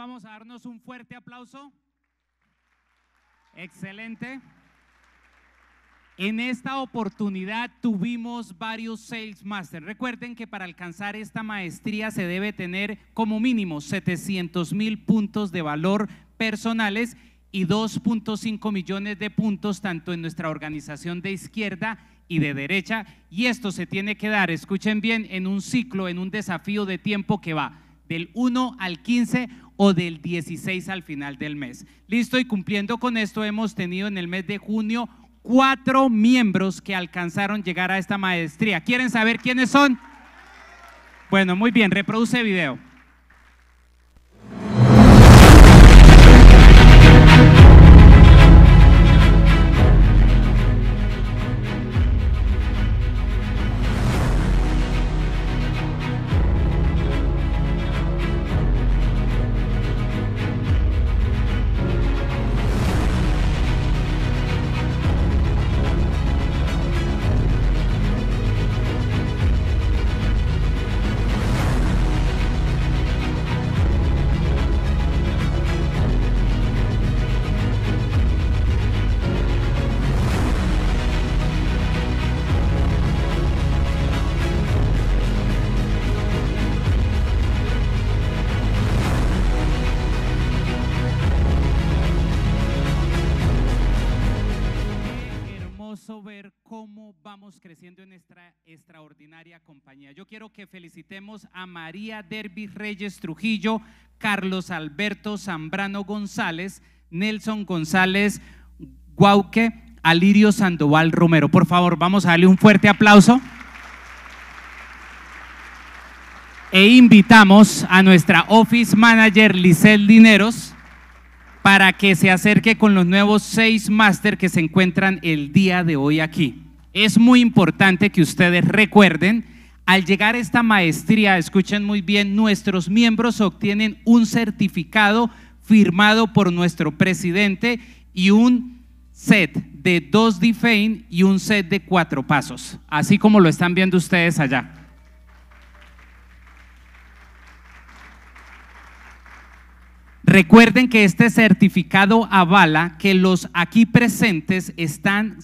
vamos a darnos un fuerte aplauso. Excelente. En esta oportunidad tuvimos varios Sales master Recuerden que para alcanzar esta maestría se debe tener como mínimo 700 mil puntos de valor personales y 2.5 millones de puntos tanto en nuestra organización de izquierda y de derecha. Y esto se tiene que dar, escuchen bien, en un ciclo, en un desafío de tiempo que va del 1 al 15 o del 16 al final del mes. Listo, y cumpliendo con esto hemos tenido en el mes de junio cuatro miembros que alcanzaron llegar a esta maestría. ¿Quieren saber quiénes son? Bueno, muy bien, reproduce video. creciendo en esta extraordinaria compañía. Yo quiero que felicitemos a María Derby Reyes Trujillo, Carlos Alberto Zambrano González, Nelson González Guauque, Alirio Sandoval Romero. Por favor, vamos a darle un fuerte aplauso. E invitamos a nuestra office manager Lisel Dineros para que se acerque con los nuevos seis máster que se encuentran el día de hoy aquí. Es muy importante que ustedes recuerden, al llegar a esta maestría, escuchen muy bien, nuestros miembros obtienen un certificado firmado por nuestro presidente y un set de dos difein y un set de cuatro pasos, así como lo están viendo ustedes allá. Recuerden que este certificado avala que los aquí presentes están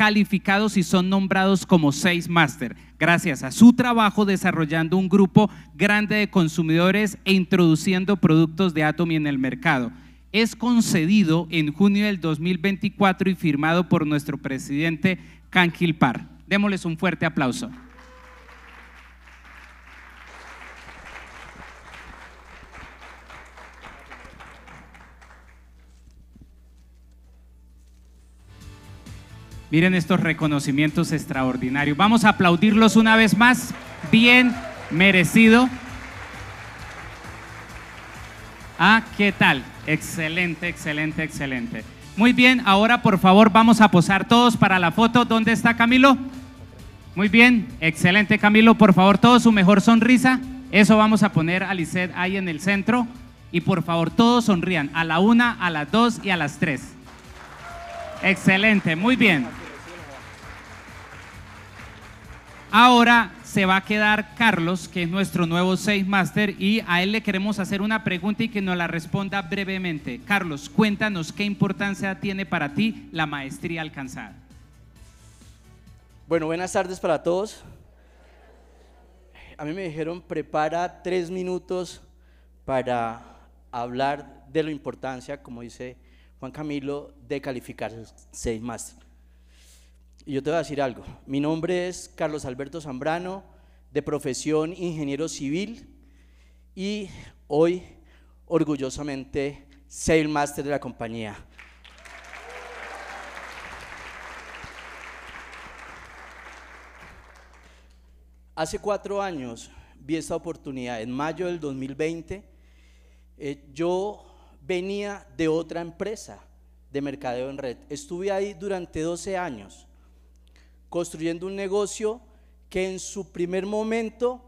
calificados y son nombrados como seis máster, gracias a su trabajo desarrollando un grupo grande de consumidores e introduciendo productos de Atomy en el mercado. Es concedido en junio del 2024 y firmado por nuestro presidente Kanjil Par. Démosles un fuerte aplauso. Miren estos reconocimientos extraordinarios. Vamos a aplaudirlos una vez más. Bien merecido. Ah, ¿qué tal? Excelente, excelente, excelente. Muy bien, ahora por favor vamos a posar todos para la foto. ¿Dónde está Camilo? Muy bien, excelente Camilo, por favor, todo su mejor sonrisa. Eso vamos a poner a Lisset ahí en el centro. Y por favor, todos sonrían a la una, a las dos y a las tres. Excelente, muy bien. Ahora se va a quedar Carlos, que es nuestro nuevo seis Master, y a él le queremos hacer una pregunta y que nos la responda brevemente. Carlos, cuéntanos qué importancia tiene para ti la maestría alcanzada. Bueno, buenas tardes para todos. A mí me dijeron, prepara tres minutos para hablar de la importancia, como dice Juan Camilo, de calificar el Master yo te voy a decir algo. Mi nombre es Carlos Alberto Zambrano, de profesión ingeniero civil y hoy orgullosamente el Master de la compañía. Hace cuatro años vi esta oportunidad, en mayo del 2020, eh, yo venía de otra empresa de mercadeo en red. Estuve ahí durante 12 años construyendo un negocio que en su primer momento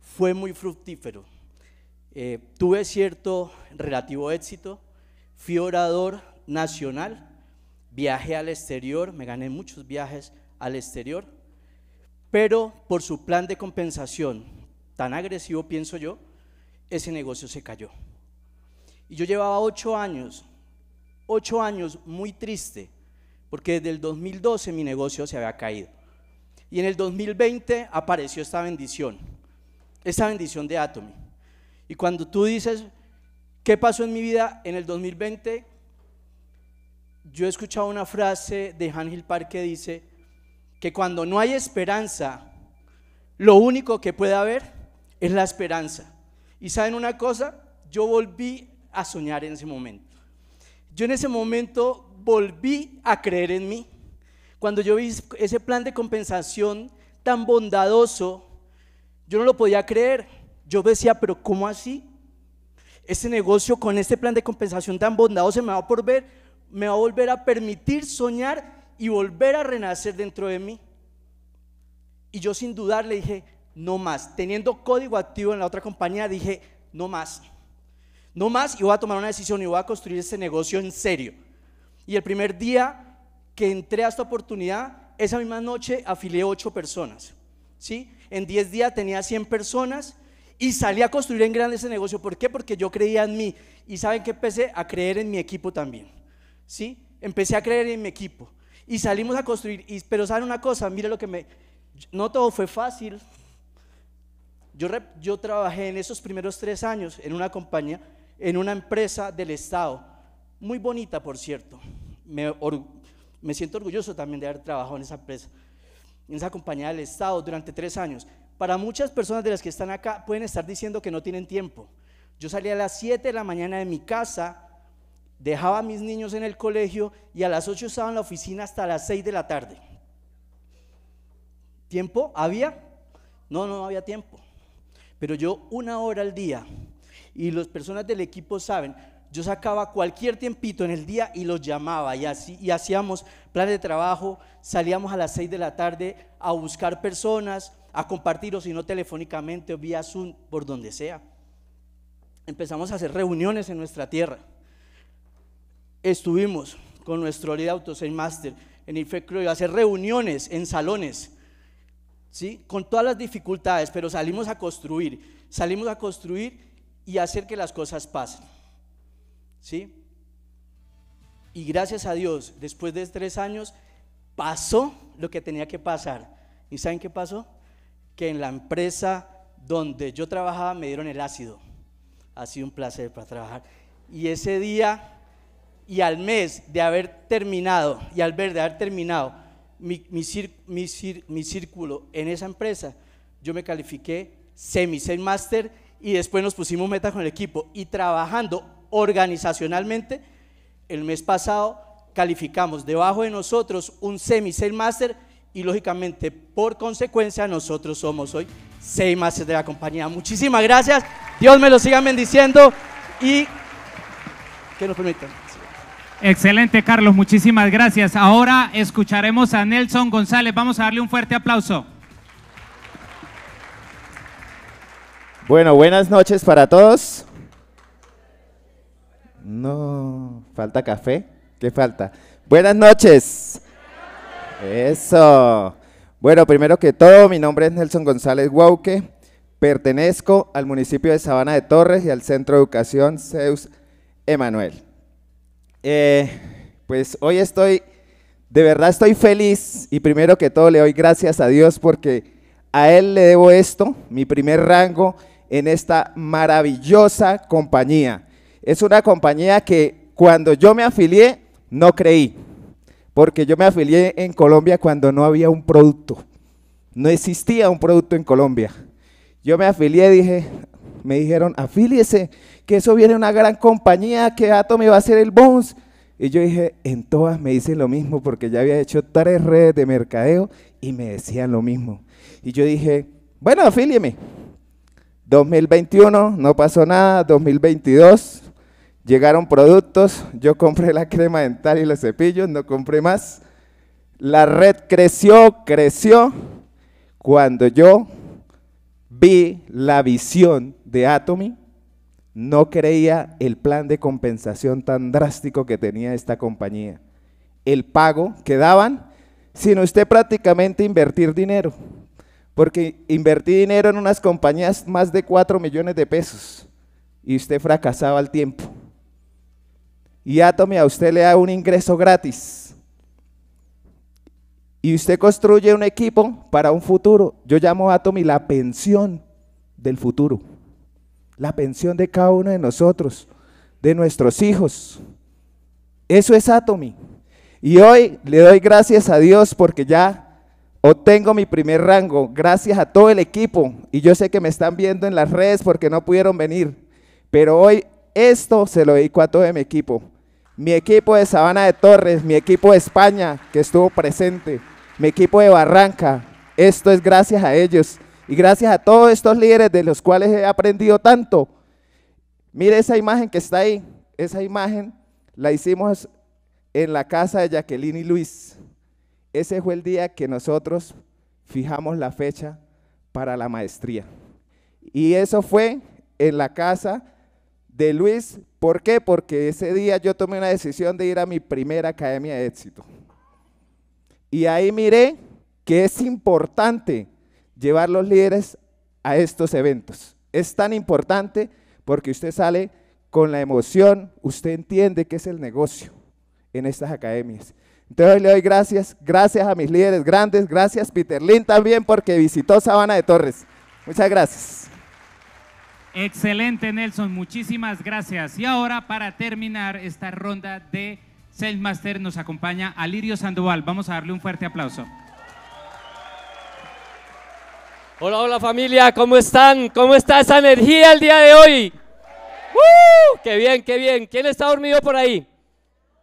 fue muy fructífero. Eh, tuve cierto relativo éxito, fui orador nacional, viajé al exterior, me gané muchos viajes al exterior, pero por su plan de compensación tan agresivo, pienso yo, ese negocio se cayó. Y yo llevaba ocho años, ocho años muy triste, porque desde el 2012 mi negocio se había caído. Y en el 2020 apareció esta bendición, esta bendición de Atomy. Y cuando tú dices, ¿qué pasó en mi vida en el 2020? Yo he escuchado una frase de Ángel Park que dice que cuando no hay esperanza, lo único que puede haber es la esperanza. Y saben una cosa, yo volví a soñar en ese momento. Yo en ese momento volví a creer en mí, cuando yo vi ese plan de compensación tan bondadoso, yo no lo podía creer. Yo decía, pero ¿cómo así? ese negocio con este plan de compensación tan bondadoso me va a volver, me va a volver a permitir soñar y volver a renacer dentro de mí. Y yo sin dudar le dije, no más. Teniendo código activo en la otra compañía, dije, no más. No más y voy a tomar una decisión y voy a construir ese negocio en serio. Y el primer día que entré a esta oportunidad, esa misma noche afilié ocho personas. ¿sí? En 10 días tenía 100 personas y salí a construir en grande ese negocio. ¿Por qué? Porque yo creía en mí. Y saben que empecé a creer en mi equipo también. ¿sí? Empecé a creer en mi equipo. Y salimos a construir. pero saben una cosa, mire lo que me... No todo fue fácil. Yo, yo trabajé en esos primeros tres años en una compañía, en una empresa del Estado muy bonita, por cierto. Me, siento orgulloso también de haber trabajado en esa empresa, en esa compañía del Estado durante tres años. Para muchas personas de las que están acá pueden estar diciendo que no tienen tiempo. Yo salía a las 7 de la mañana de mi casa, dejaba a mis niños en el colegio y a las 8 estaba en la oficina hasta las 6 de la tarde. ¿Tiempo? ¿Había? No, no había tiempo. Pero yo una hora al día, y las personas del equipo saben, yo sacaba cualquier tiempito en el día y los llamaba y, así, y hacíamos planes de trabajo, salíamos a las 6 de la tarde a buscar personas, a compartir o si no telefónicamente o vía Zoom, por donde sea. Empezamos a hacer reuniones en nuestra tierra. Estuvimos con nuestro líder Autosave Master en IFECRO, a hacer reuniones en salones, ¿sí? con todas las dificultades, pero salimos a construir, salimos a construir y hacer que las cosas pasen. ¿Sí? Y gracias a Dios, después de tres años, pasó lo que tenía que pasar. ¿Y saben qué pasó? Que en la empresa donde yo trabajaba me dieron el ácido. Ha sido un placer para trabajar. Y ese día y al mes de haber terminado, y al ver de haber terminado mi, círculo en esa empresa, yo me califiqué semi, semi y después nos pusimos meta con el equipo. Y trabajando organizacionalmente. El mes pasado calificamos debajo de nosotros un semi sale y lógicamente por consecuencia nosotros somos hoy seis de la compañía. Muchísimas gracias. Dios me lo siga bendiciendo y que nos permitan. Excelente, Carlos. Muchísimas gracias. Ahora escucharemos a Nelson González. Vamos a darle un fuerte aplauso. Bueno, buenas noches para todos. No, falta café. ¿Qué falta? Buenas noches. Eso. Bueno, primero que todo, mi nombre es Nelson González Huauque. Pertenezco al municipio de Sabana de Torres y al Centro de Educación Zeus Emanuel. Eh, pues hoy estoy, de verdad estoy feliz y primero que todo le doy gracias a Dios porque a Él le debo esto, mi primer rango en esta maravillosa compañía es una compañía que cuando yo me afilié, no creí. Porque yo me afilié en Colombia cuando no había un producto. No existía un producto en Colombia. Yo me afilié, dije, me dijeron, afíliese, que eso viene una gran compañía, que me va a ser el Bones. Y yo dije, en todas me dicen lo mismo, porque ya había hecho tres redes de mercadeo y me decían lo mismo. Y yo dije, bueno, afílieme. 2021 no pasó nada, 2022 Llegaron productos, yo compré la crema dental y los cepillos, no compré más. La red creció, creció, cuando yo vi la visión de Atomy, no creía el plan de compensación tan drástico que tenía esta compañía. El pago que daban, sino usted prácticamente invertir dinero. Porque invertí dinero en unas compañías más de 4 millones de pesos y usted fracasaba al tiempo y Atomy a usted le da un ingreso gratis. Y usted construye un equipo para un futuro. Yo llamo a Atomy la pensión del futuro. La pensión de cada uno de nosotros, de nuestros hijos. Eso es Atomy. Y hoy le doy gracias a Dios porque ya obtengo mi primer rango. Gracias a todo el equipo. Y yo sé que me están viendo en las redes porque no pudieron venir. Pero hoy esto se lo dedico a todo mi equipo mi equipo de Sabana de Torres, mi equipo de España que estuvo presente, mi equipo de Barranca. Esto es gracias a ellos y gracias a todos estos líderes de los cuales he aprendido tanto. Mire esa imagen que está ahí. Esa imagen la hicimos en la casa de Jacqueline y Luis. Ese fue el día que nosotros fijamos la fecha para la maestría. Y eso fue en la casa de Luis ¿Por qué? Porque ese día yo tomé una decisión de ir a mi primera academia de éxito. Y ahí miré que es importante llevar los líderes a estos eventos. Es tan importante porque usted sale con la emoción, usted entiende que es el negocio en estas academias. Entonces le doy gracias, gracias a mis líderes grandes, gracias Peter Lynn también porque visitó Sabana de Torres. Muchas gracias. Excelente, Nelson. Muchísimas gracias. Y ahora, para terminar esta ronda de Sales nos acompaña Alirio Sandoval. Vamos a darle un fuerte aplauso. Hola, hola familia, ¿cómo están? ¿Cómo está esa energía el día de hoy? ¡Uh! ¡Qué bien, qué bien! ¿Quién está dormido por ahí?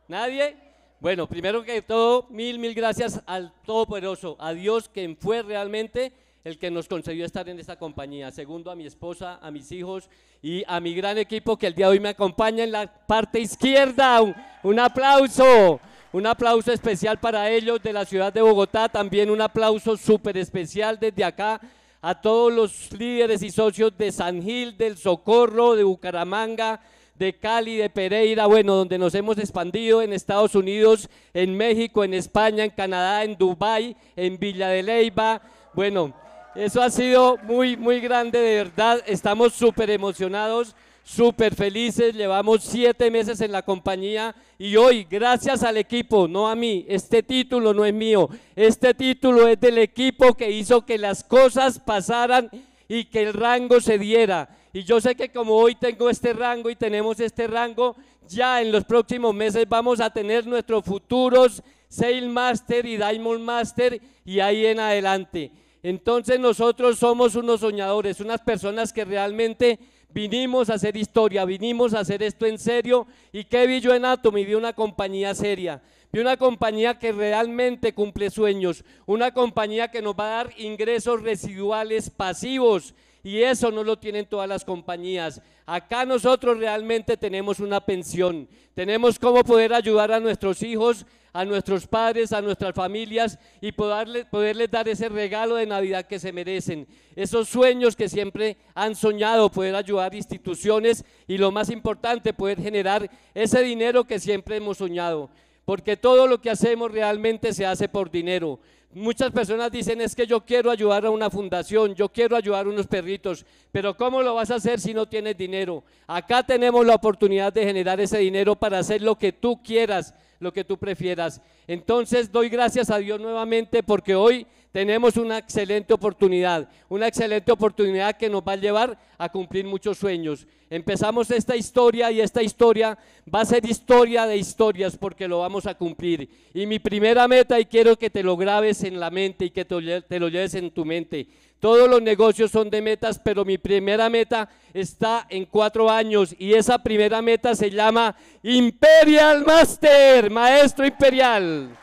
¿Nadie? Bueno, primero que todo, mil, mil gracias al Todopoderoso, a Dios quien fue realmente el que nos concedió estar en esta compañía. Segundo, a mi esposa, a mis hijos y a mi gran equipo que el día de hoy me acompaña en la parte izquierda. Un, aplauso, un aplauso especial para ellos de la ciudad de Bogotá. También un aplauso súper especial desde acá a todos los líderes y socios de San Gil, del Socorro, de Bucaramanga, de Cali, de Pereira, bueno, donde nos hemos expandido en Estados Unidos, en México, en España, en Canadá, en Dubái, en Villa de Leyva, bueno, eso ha sido muy, muy grande, de verdad. Estamos súper emocionados, súper felices. Llevamos siete meses en la compañía y hoy, gracias al equipo, no a mí, este título no es mío. Este título es del equipo que hizo que las cosas pasaran y que el rango se diera. Y yo sé que como hoy tengo este rango y tenemos este rango, ya en los próximos meses vamos a tener nuestros futuros Sail Master y Diamond Master y ahí en adelante. Entonces nosotros somos unos soñadores, unas personas que realmente vinimos a hacer historia, vinimos a hacer esto en serio. ¿Y qué vi yo en Atomy? Vi una compañía seria, vi una compañía que realmente cumple sueños, una compañía que nos va a dar ingresos residuales pasivos y eso no lo tienen todas las compañías. Acá nosotros realmente tenemos una pensión. Tenemos cómo poder ayudar a nuestros hijos, a nuestros padres, a nuestras familias y poderles dar ese regalo de Navidad que se merecen. Esos sueños que siempre han soñado, poder ayudar instituciones y lo más importante, poder generar ese dinero que siempre hemos soñado. Porque todo lo que hacemos realmente se hace por dinero. Muchas personas dicen, es que yo quiero ayudar a una fundación, yo quiero ayudar a unos perritos, pero ¿cómo lo vas a hacer si no tienes dinero? Acá tenemos la oportunidad de generar ese dinero para hacer lo que tú quieras, lo que tú prefieras. Entonces doy gracias a Dios nuevamente porque hoy tenemos una excelente oportunidad, una excelente oportunidad que nos va a llevar a cumplir muchos sueños. Empezamos esta historia y esta historia va a ser historia de historias porque lo vamos a cumplir. Y mi primera meta, y quiero que te lo grabes en la mente y que te lo lleves en tu mente, todos los negocios son de metas, pero mi primera meta está en cuatro años y esa primera meta se llama Imperial Master, Maestro Imperial.